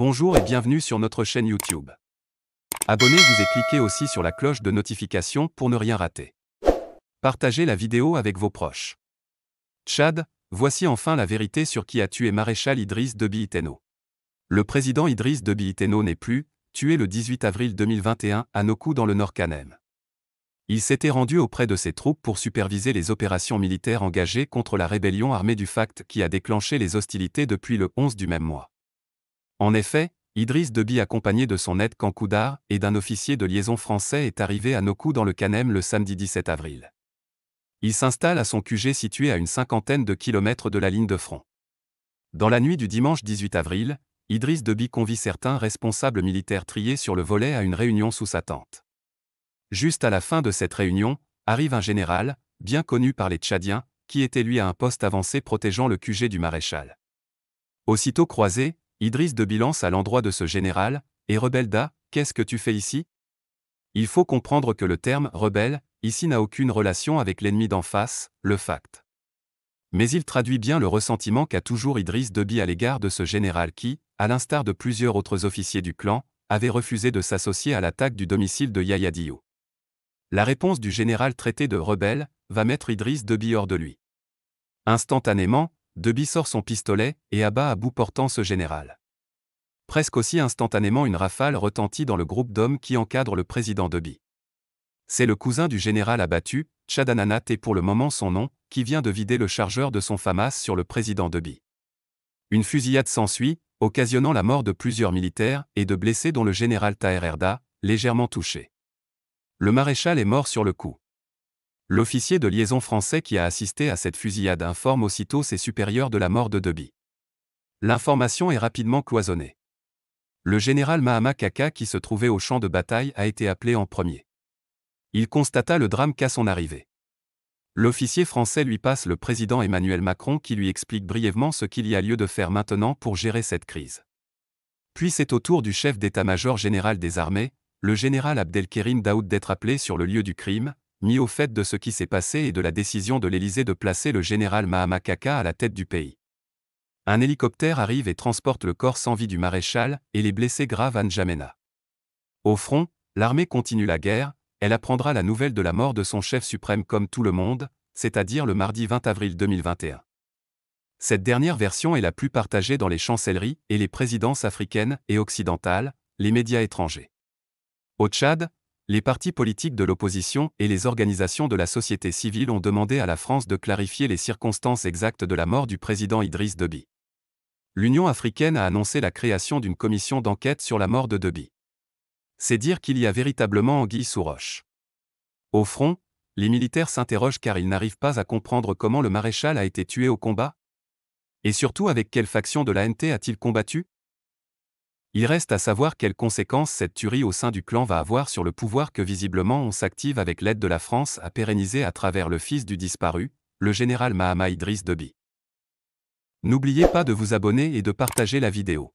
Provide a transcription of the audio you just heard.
Bonjour et bienvenue sur notre chaîne YouTube. Abonnez-vous et cliquez aussi sur la cloche de notification pour ne rien rater. Partagez la vidéo avec vos proches. Tchad, voici enfin la vérité sur qui a tué maréchal Idriss Deby Iteno. Le président Idriss Deby Iteno n'est plus, tué le 18 avril 2021 à Noku dans le nord Kanem. Il s'était rendu auprès de ses troupes pour superviser les opérations militaires engagées contre la rébellion armée du FACT qui a déclenché les hostilités depuis le 11 du même mois. En effet, Idriss Deby accompagné de son aide Kankoudar et d'un officier de liaison français est arrivé à Nokou dans le Canem le samedi 17 avril. Il s'installe à son QG situé à une cinquantaine de kilomètres de la ligne de front. Dans la nuit du dimanche 18 avril, Idriss Deby convie certains responsables militaires triés sur le volet à une réunion sous sa tente. Juste à la fin de cette réunion, arrive un général, bien connu par les Tchadiens, qui était lui à un poste avancé protégeant le QG du maréchal. Aussitôt croisé, Idriss de lance à l'endroit de ce général, et d'A. qu'est-ce que tu fais ici Il faut comprendre que le terme « rebelle » ici n'a aucune relation avec l'ennemi d'en face, le fact. Mais il traduit bien le ressentiment qu'a toujours Idriss Deby à l'égard de ce général qui, à l'instar de plusieurs autres officiers du clan, avait refusé de s'associer à l'attaque du domicile de Yayadiou. La réponse du général traité de rebelle va mettre Idriss Deby hors de lui. Instantanément, Deby sort son pistolet et abat à bout portant ce général. Presque aussi instantanément une rafale retentit dans le groupe d'hommes qui encadre le président Deby. C'est le cousin du général abattu, Chadananat et pour le moment son nom, qui vient de vider le chargeur de son FAMAS sur le président Deby. Une fusillade s'ensuit, occasionnant la mort de plusieurs militaires et de blessés dont le général Erda, légèrement touché. Le maréchal est mort sur le coup. L'officier de liaison français qui a assisté à cette fusillade informe aussitôt ses supérieurs de la mort de Deby. L'information est rapidement cloisonnée. Le général Mahama Kaka qui se trouvait au champ de bataille a été appelé en premier. Il constata le drame qu'à son arrivée. L'officier français lui passe le président Emmanuel Macron qui lui explique brièvement ce qu'il y a lieu de faire maintenant pour gérer cette crise. Puis c'est au tour du chef d'état-major général des armées, le général Abdelkérim Daoud d'être appelé sur le lieu du crime, mis au fait de ce qui s'est passé et de la décision de l'Élysée de placer le général Mahamakaka à la tête du pays. Un hélicoptère arrive et transporte le corps sans vie du maréchal et les blessés graves à Njamena. Au front, l'armée continue la guerre, elle apprendra la nouvelle de la mort de son chef suprême comme tout le monde, c'est-à-dire le mardi 20 avril 2021. Cette dernière version est la plus partagée dans les chancelleries et les présidences africaines et occidentales, les médias étrangers. Au Tchad, les partis politiques de l'opposition et les organisations de la société civile ont demandé à la France de clarifier les circonstances exactes de la mort du président Idriss Deby. L'Union africaine a annoncé la création d'une commission d'enquête sur la mort de Deby. C'est dire qu'il y a véritablement anguille sous roche. Au front, les militaires s'interrogent car ils n'arrivent pas à comprendre comment le maréchal a été tué au combat Et surtout avec quelle faction de l'ANT a-t-il combattu il reste à savoir quelles conséquences cette tuerie au sein du clan va avoir sur le pouvoir que visiblement on s'active avec l'aide de la France à pérenniser à travers le fils du disparu, le général Mahama Idris Deby. N'oubliez pas de vous abonner et de partager la vidéo.